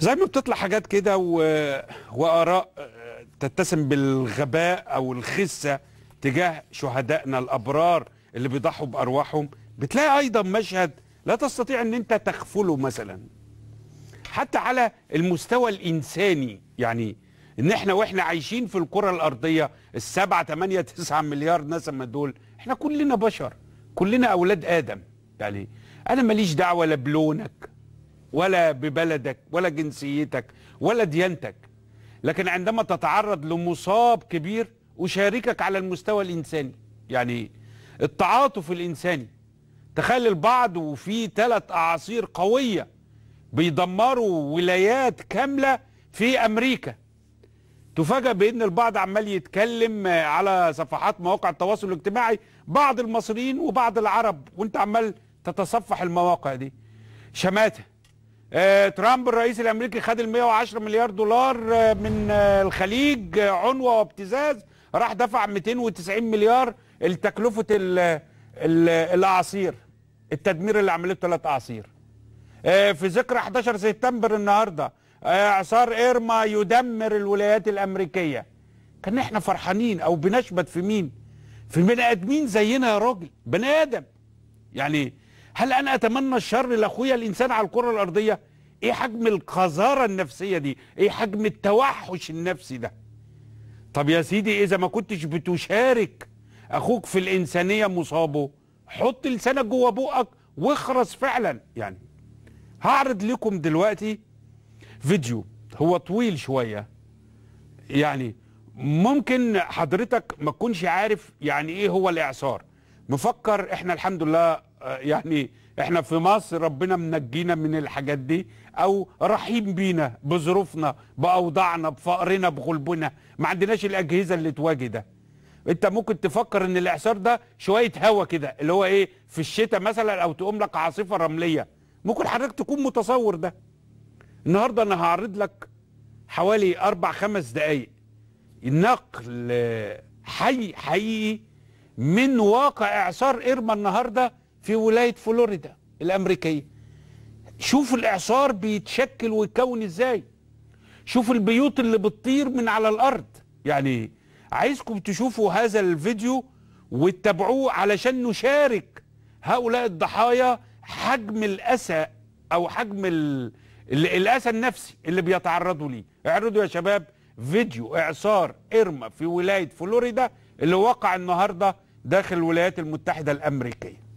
زي ما بتطلع حاجات كده و... واراء تتسم بالغباء او الخسه تجاه شهدائنا الابرار اللي بيضحوا بارواحهم بتلاقي ايضا مشهد لا تستطيع ان انت تغفله مثلا حتى على المستوى الانساني يعني ان احنا واحنا عايشين في الكره الارضيه السبعة تمانية تسعة مليار ناس دول احنا كلنا بشر كلنا اولاد ادم يعني انا ماليش دعوه لا بلونك ولا ببلدك ولا جنسيتك ولا ديانتك لكن عندما تتعرض لمصاب كبير أشاركك على المستوى الإنساني يعني التعاطف الإنساني تخيل البعض وفي ثلاث أعاصير قوية بيدمروا ولايات كاملة في أمريكا تفاجأ بأن البعض عمال يتكلم على صفحات مواقع التواصل الاجتماعي بعض المصريين وبعض العرب وانت عمال تتصفح المواقع دي شماته آه، ترامب الرئيس الامريكي خد ال 110 مليار دولار آه، من آه، الخليج عنوه وابتزاز راح دفع 290 مليار لتكلفه الاعاصير التدمير اللي عملته ثلاث اعاصير في ذكرى 11 سبتمبر النهارده اعصار ايرما يدمر الولايات الامريكيه كان احنا فرحانين او بنشبت في مين في بني ادمين زينا يا راجل بني ادم يعني هل انا اتمنى الشر لاخويا الانسان على الكره الارضيه ايه حجم القذاره النفسيه دي ايه حجم التوحش النفسي ده طب يا سيدي اذا ما كنتش بتشارك اخوك في الانسانيه مصابه حط لسانك جوه بوقك واخرس فعلا يعني هعرض لكم دلوقتي فيديو هو طويل شويه يعني ممكن حضرتك ما تكونش عارف يعني ايه هو الاعصار مفكر احنا الحمد لله آه، يعني احنا في مصر ربنا منجينا من الحاجات دي او رحيم بينا بظروفنا باوضاعنا بفقرنا بغلبنا ما عندناش الاجهزه اللي تواجه ده انت ممكن تفكر ان الاعصار ده شويه هوا كده اللي هو ايه في الشتاء مثلا او تقوم لك عاصفه رمليه ممكن حضرتك تكون متصور ده النهارده انا هعرض لك حوالي اربع خمس دقايق نقل حي حقيقي من واقع اعصار ايرما النهارده في ولايه فلوريدا الامريكيه شوف الاعصار بيتشكل ويتكون ازاي شوف البيوت اللي بتطير من على الارض يعني عايزكم تشوفوا هذا الفيديو وتتابعوه علشان نشارك هؤلاء الضحايا حجم الاسى او حجم الاسى النفسي اللي بيتعرضوا ليه اعرضوا يا شباب فيديو اعصار ارما في ولايه فلوريدا اللي وقع النهارده داخل الولايات المتحدة الأمريكية